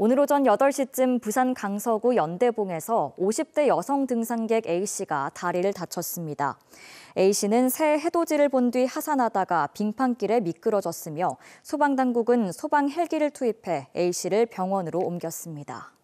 오늘 오전 8시쯤 부산 강서구 연대봉에서 50대 여성 등산객 A씨가 다리를 다쳤습니다. A씨는 새 해돋이를 본 뒤 하산하다가 빙판길에 미끄러졌으며 소방당국은 소방 헬기를 투입해 A씨를 병원으로 옮겼습니다.